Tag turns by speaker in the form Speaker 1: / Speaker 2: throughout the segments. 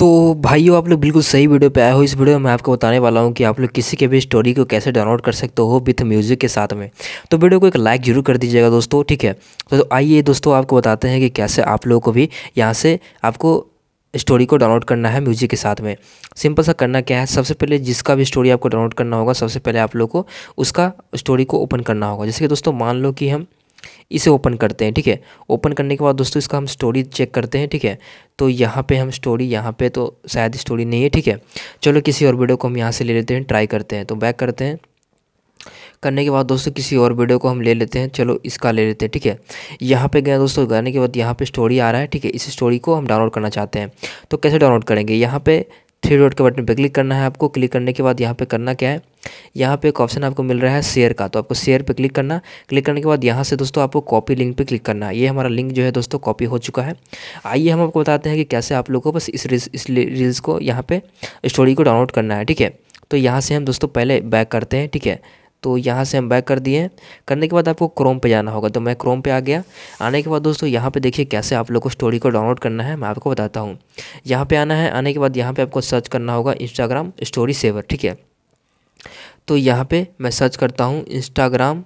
Speaker 1: तो भाइयों आप लोग बिल्कुल सही वीडियो पे आए हो इस वीडियो में मैं आपको बताने वाला हूँ कि आप लोग किसी के भी स्टोरी को कैसे डाउनलोड कर सकते हो विथ म्यूज़िक के साथ में तो वीडियो को एक लाइक ज़रूर कर दीजिएगा दोस्तों ठीक है तो, तो आइए दोस्तों आपको बताते हैं कि कैसे आप लोगों को भी यहाँ से आपको स्टोरी को डाउनलोड करना है म्यूजिक के साथ में सिंपल सा करना क्या है सबसे पहले जिसका भी स्टोरी आपको डाउनलोड करना होगा सबसे पहले आप लोग को उसका स्टोरी को ओपन करना होगा जैसे कि दोस्तों मान लो कि हम इसे ओपन करते हैं ठीक है ओपन करने के बाद दोस्तों इसका हम स्टोरी चेक करते हैं ठीक है तो यहाँ पे हम स्टोरी यहाँ पे तो शायद स्टोरी नहीं है ठीक है चलो किसी और वीडियो को हम यहाँ से ले लेते हैं ट्राई करते हैं तो बैक करते हैं करने के बाद दोस्तों किसी और वीडियो को हम ले लेते हैं चलो इसका ले लेते हैं ठीक है यहाँ पे गए दोस्तों गाने के बाद यहाँ पे स्टोरी आ रहा है ठीक है इस स्टोरी को हम डाउनलोड करना चाहते हैं तो कैसे डाउनलोड करेंगे यहाँ पे थ्री डॉट के बटन पर क्लिक करना है आपको क्लिक करने के बाद यहाँ पे करना क्या है यहाँ पे एक ऑप्शन आपको मिल रहा है शेयर का तो आपको शेयर पे क्लिक करना क्लिक करने के बाद यहाँ से दोस्तों आपको कॉपी लिंक पे क्लिक करना है ये हमारा लिंक जो है दोस्तों कॉपी हो चुका है आइए हम आपको बताते हैं कि कैसे आप लोगों को बस इस रील्स इस रील्स को यहाँ पे स्टोरी को डाउनलोड करना है ठीक है तो यहाँ से हम दोस्तों पहले बैक करते हैं ठीक है तो यहाँ से हम बैक कर दिए करने के बाद आपको क्रोम पे जाना होगा तो मैं क्रोम पे आ गया आने के बाद दोस्तों यहाँ पे देखिए कैसे आप लोग को स्टोरी को डाउनलोड करना है मैं आपको बताता हूँ यहाँ पे आना है आने के बाद यहाँ पे आपको सर्च करना होगा इंस्टाग्राम स्टोरी सेवर ठीक है तो यहाँ पे मैं सर्च करता हूँ इंस्टाग्राम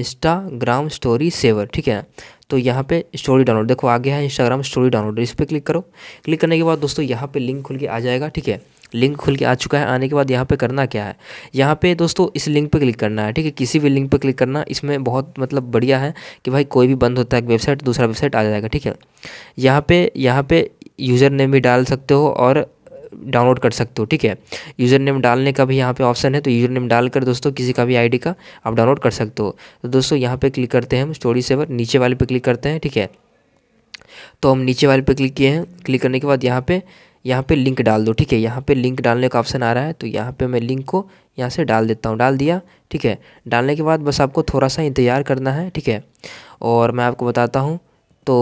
Speaker 1: इंस्टाग्राम स्टोरी सेवर ठीक है तो यहाँ पे स्टोरी डाउनलोड देखो आ गया है इंस्टाग्राम स्टोरी डाउनलोड इस पर क्लिक करो क्लिक करने के बाद दोस्तों यहाँ पे लिंक खुल के आ जाएगा ठीक है लिंक खुल के आ चुका है आने के बाद यहाँ पे करना क्या है यहाँ पे दोस्तों इस लिंक पे क्लिक करना है ठीक है किसी भी लिंक पे क्लिक करना इसमें बहुत मतलब बढ़िया है कि भाई कोई भी बंद होता है एक वेबसाइट दूसरा वेबसाइट आ जाएगा ठीक है यहाँ पे यहाँ पे यूज़र नेम भी डाल सकते हो और डाउनलोड कर सकते हो ठीक है यूज़र नेम डालने का भी यहाँ पे ऑप्शन है तो यूज़र नेम डालकर दोस्तों किसी का भी आईडी का आप डाउनलोड कर सकते हो तो दोस्तों यहाँ पे क्लिक करते हैं हम स्टोरी सेवर नीचे वाले पे क्लिक करते हैं ठीक है तो हम नीचे वाले पे क्लिक किए हैं क्लिक करने के बाद यहाँ पे यहाँ पे लिंक डाल दो ठीक है यहाँ पे लिंक डालने का ऑप्शन आ रहा है तो यहाँ पे मैं लिंक को यहाँ से डाल देता हूँ डाल दिया ठीक है डालने के बाद बस आपको थोड़ा सा इंतज़ार करना है ठीक है और मैं आपको बताता हूँ तो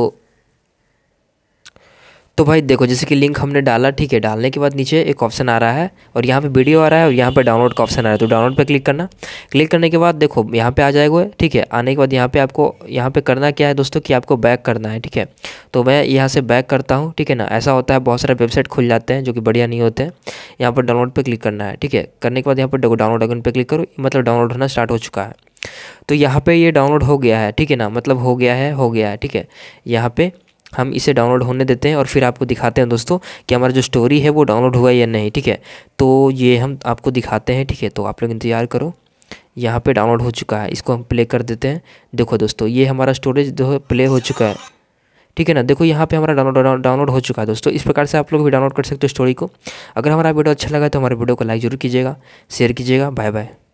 Speaker 1: तो भाई देखो जैसे कि लिंक हमने डाला ठीक है डालने के बाद नीचे एक ऑप्शन आ रहा है और यहाँ पे वीडियो आ रहा है और यहाँ पे डाउनलोड का ऑप्शन आ रहा है तो डाउनलोड पे क्लिक करना क्लिक करने के बाद देखो यहाँ पे आ जाएगा ठीक है आने के बाद यहाँ पे आपको यहाँ पे करना क्या है दोस्तों कि आपको बैक करना है ठीक है तो मैं यहाँ से बैक करता हूँ ठीक है ना ऐसा होता है बहुत सारे वेबसाइट खुल जाते हैं जो कि बढ़िया नहीं होते हैं यहाँ पर डाउनलोड पर क्लिक करना है ठीक है करने के बाद यहाँ पर डाउनलोड अगन पर क्लिक करो मतलब डाउनलोड होना स्टार्ट हो चुका है तो यहाँ पे ये डाउनलोड हो गया है ठीक है ना मतलब हो गया है हो गया है ठीक है यहाँ पे हम इसे डाउनलोड होने देते हैं और फिर आपको दिखाते हैं दोस्तों कि हमारा जो स्टोरी है वो डाउनलोड हुआ या नहीं ठीक है तो ये हम आपको दिखाते हैं ठीक है तो आप लोग इंतज़ार करो यहाँ पे डाउनलोड हो चुका है इसको हम प्ले कर देते हैं देखो दोस्तों ये हमारा स्टोरेज जो है प्ले हो चुका है ठीक है ना देखो यहाँ पे हमारा डाउनलोड डाउनलोड हो चुका है दोस्तों इस प्रकार से आप लोग भी डाउनलोड कर सकते हो स्टोरी को अगर हमारा वीडियो अच्छा लगा तो हमारे वीडियो को लाइक जरूर कीजिएगा शेयर कीजिएगा बाय बाय